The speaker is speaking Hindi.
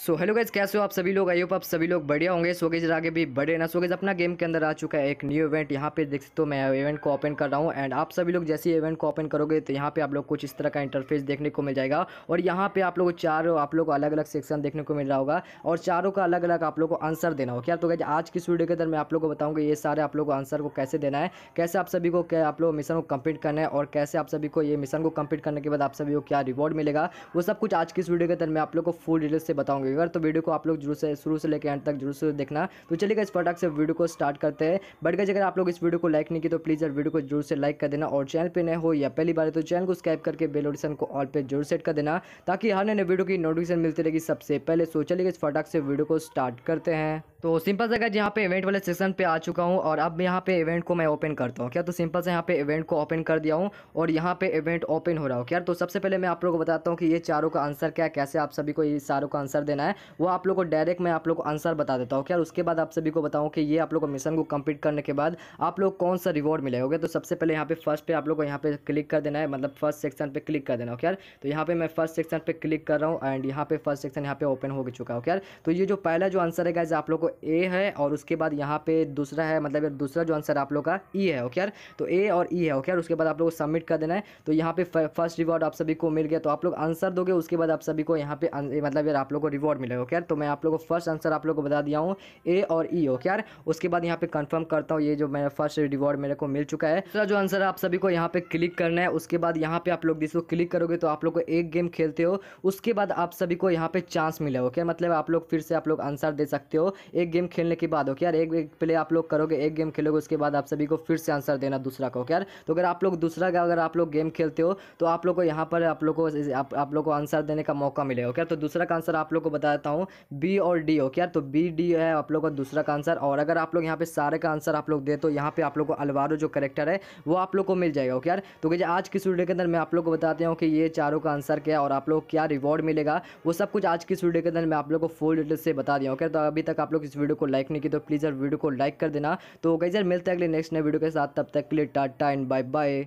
सो हेलो गाइज कैसे हो आप सभी लोग आई होप आप सभी लोग बढ़िया होंगे सो गेज आगे भी बढ़े ना सो गेज अपना गेम के अंदर आ चुका है एक न्यू इवेंट यहाँ पे देख सकते हो मैं इवेंट को ओपन कर रहा हूँ एंड आप सभी लोग जैसे ही इवेंट को ओपन करोगे तो यहाँ पे आप लोग कुछ इस तरह का इंटरफेस देखने को मिल जाएगा और यहाँ पे आप लोग चार आप लोग अलग अलग सेक्शन देखने को मिल रहा होगा और चारों का अलग अलग आप लोग को आंसर देना हो क्या तो गैज आज की इस वीडियो के अंदर मैं आप लोग को बताऊँगा ये सारे आप लोग को आंसर को कैसे देना है कैसे आप सभी को आप लोग मिशन को कम्प्लीट करना है और कैसे आप सभी को ये मिशन को कम्प्लीट करने के बाद आप सभी को क्या रिवॉर्ड मिलेगा वो सब कुछ आज की इस वीडियो के अंदर मैं आप लोग को फुल डिटेल से बताऊँगी लगेगा तो वीडियो को आप लोग जरूर से शुरू से लेकर एंड तक जरूर से देखना तो चलेगा इस प्रोडक्ट से वीडियो को स्टार्ट करते हैं बट गए अगर आप लोग इस वीडियो को लाइक नहीं की तो प्लीज़ यार वीडियो को जरूर से लाइक कर देना और चैनल पर नए हो या पहली बार तो चैनल को स्कैप करके बेल ऑडिशन को ऑल पर जरूर सेट कर देना ताकि हर नए वीडियो की नोटिफिकेशन मिलती रहेगी सबसे पहले सो चलिएगा इस फटाक से वीडियो को स्टार्ट करते हैं तो सिंपल से गैज यहाँ पे इवेंट वाले सेक्शन पे आ चुका हूँ और अब यहाँ पे इवेंट को मैं ओपन करता हूँ क्या तो सिंपल से यहाँ पे इवेंट को ओपन कर दिया हूँ और यहाँ पे इवेंट ओपन हो रहा हो क्या तो सबसे पहले मैं आप लोगों को बताता हूँ कि ये चारों का आंसर क्या है कैसे आप सभी को ये सारों का आंसर देना है वो आप लोग को डायरेक्ट मैं आप लोग को आंसर बता देता हूँ क्या उसके बाद आप सभी को बताऊँ कि ये आप लोग को मिशन को कम्प्लीट करने के बाद आप लोग कौन सा रिवॉर्ड मिलेगा तो सबसे पहले यहाँ पे फर्स्ट पे आप लोग को यहाँ पे क्लिक कर देना है मतलब फर्स्ट सेक्शन पे क्लिक कर देना ओके यार तो यहाँ पे मैं फर्स्ट सेक्शन पे क्लिक कर रहा हूँ एंड यहाँ पे फर्स्ट सेक्शन यहाँ पे ओपन हो चुका है ओके यार तो ये जो पहला जो आंसर है गाइज आप लोग को ए है और उसके बाद यहाँ पे दूसरा है मतलब दूसरा जो आंसर आप लोग का ई e है ओके यार तो ए और ई e है ओके यार उसके बाद आप लोग को सबमिट कर देना है तो यहाँ पे फर्स्ट रिवॉर्ड आप सभी को मिल गया तो आप लोग आंसर दोगे उसके बाद आप सभी को यहाँ पे मतलब यार आप लोग को रिवॉर्ड मिलेगा ओके यार तो मैं आप लोग को फर्स्ट आंसर आप लोग को बता दिया हूँ ए और ई e, ओके यार उसके बाद यहाँ पे कन्फर्म करता हूँ ये जो मेरा फर्स्ट रिवॉर्ड मेरे को मिल चुका है दूसरा जो आंसर आप सभी को यहाँ पे क्लिक करना है उसके बाद यहाँ पे आप लोग जिसको क्लिक करोगे तो आप लोग को एक गेम खेलते हो उसके बाद आप सभी को यहाँ पे चांस मिलेगा ओके मतलब आप लोग फिर से आप लोग आंसर दे सकते हो एक गेम खेलने के बाद ओके यार एक, एक प्ले आप लोग करोगे एक गेम खेलोगे उसके बाद आप सभी को फिर से आंसर देना दूसरा का ओके यार तो अगर आप लोग दूसरा का अगर आप लोग गेम खेलते हो तो आप लोग को यहाँ पर आप लोग को आप, लोग को आंसर देने का मौका मिले ओके तो दूसरा का आंसर आप लोग को बता देता हूँ बी और डी ओके यार तो बी डी है आप लोग का दूसरा का आंसर और अगर आप लोग यहाँ पे सारे का आंसर आप लोग दे तो यहाँ पे आप लोग को अलवारो जो करेक्टर है वो आप लोग को मिल जाएगा ओके यार तो क्या आज की वीडियो के अंदर मैं आप लोग को बताते हूँ कि ये चारों का आंसर क्या है और आप लोग क्या रिवॉर्ड मिलेगा वो सब कुछ आज की वीडियो के अंदर मैं आप लोग को फुल डिटेल से बता दिया ओके तो अभी तक आप लोग इस वीडियो को लाइक नहीं की तो प्लीज़ यार वीडियो को लाइक कर देना तो गई यार मिलते हैं अगले नेक्स्ट नए वीडियो के साथ तब तक के लिए टाटा एंड बाय बाय